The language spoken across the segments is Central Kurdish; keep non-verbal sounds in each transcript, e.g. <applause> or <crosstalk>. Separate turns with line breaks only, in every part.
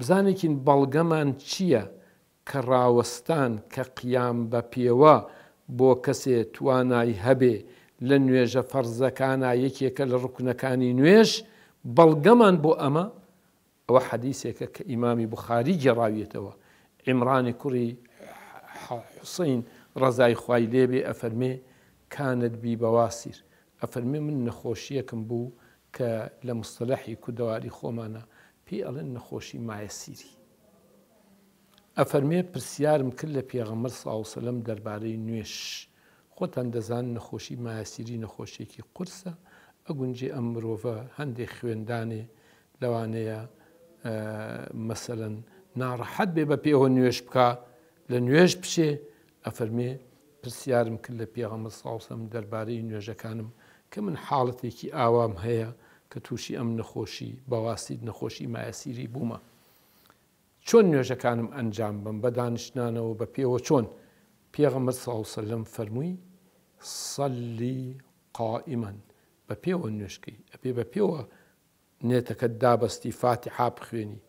بزانێکین بەڵگەمان چییە کە ڕاوەستان کە قیام بە پێوە بۆ کەسێ توانای هەبێ لە نوێژە فەرزەکانە یەکێکە لە ڕکنەکانی نوێش بەڵگەمان بۆ ئەمە ئەوە حەدیسێکە کە ئیمامی بخاری گێڕاویێتەوە عمرانی کوڕی حوسین ڕزای خوای لێبێ ئەفەرمێ کانت بی بەواسیر ئەفەرمێ من نەخۆشیەکەم بوو کە لە مستەلەحی کودەواری خۆمانە پێی ئەڵێن نەخۆشی مایەسیری ئەفەرمێ پرسیارم کرد لە پێغەمەر ساوسلم دەربارەی نوێش خۆتان دەزان نەخۆشی مایەسیری نەخۆشیێکی قرسە ئەگونجێ ئەم مرۆڤە هەندێک خوێندانێ لەوانەیە مەسەن ناڕەحەت بێ بە پێوە نوێش بکە لە نوێش بشێ ئەفەرمێ پرسیارم کرد لە پێغەمە ساوسم دەربارەی نوێژەکانم کە من حاڵەتێکی ئاوام هەیە کە تووشی ئەم نەخۆشی بەواستید نەخۆشی مایەسیری بوومە. چۆن نوێژەکانم ئەنجام بم بە دانیشتانەوە بە پێوە چۆن پێغمە ساوسلم فەرمووی سەلی قائیمەن بە پێوە نوێشکی ئەپێ بە پێوە نێتەکە دابەستی فاتی حاب خوێنی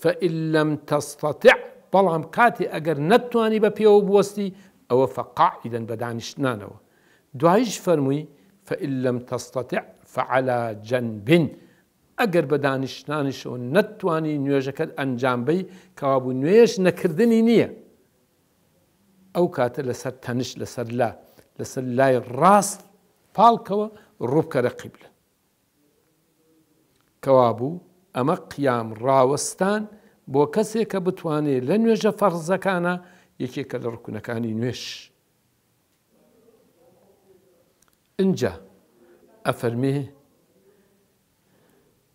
فئیل لەم تەستاتع بەڵام کاتی ئەگەر نەتوانی بە پێوە بوەستی ئەوە فەقاعیدەن بە دانیشتانەوە دوایش فەرمووی فإن لم تستطع فعلى جنب ئەگەر بە دانیشتانیشەوە نەتوانی نوێژەکەت ئەنجامبەی کەوابوو نوێژ نەکردنی نییە. ئەو کاتە لەسەر تەنش لەسەر لا لەسەر لای ڕاست پاڵکەوە ڕووبکە رەقیبل. کەوابوو ئەمە قیام ڕاوەستان بۆ کەسێک کە بتوانێت لە نوێژە فەرزەکانە یەکێکە لە ڕکوونەکانی نوێش. اینجا ئەفەرمێ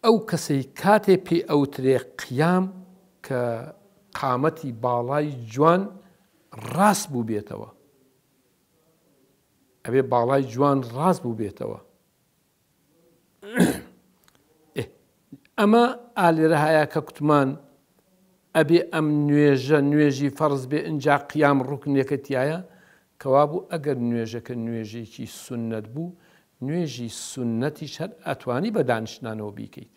ئەو کەسەی کاتێ پێی ئەوترێ قیام کە قامەتی باڵای جوان ڕاست بوو بێتەوە ئەبێ باڵای جوان ڕاست بوو بێتەوە <coughs> ئەمە ئالێرەهایا کە کوتمان ئەبێ ئەم نوێژە نوێژی فەرز بێ ئەجا قیام ڕوکنێکەتیایە کەوابوو ئەگەر نوێژەکە نوێژێکی سنت بوو نوێژی سنتیش هەر ئەتوانی بە دانیشتانەوە بیکەیت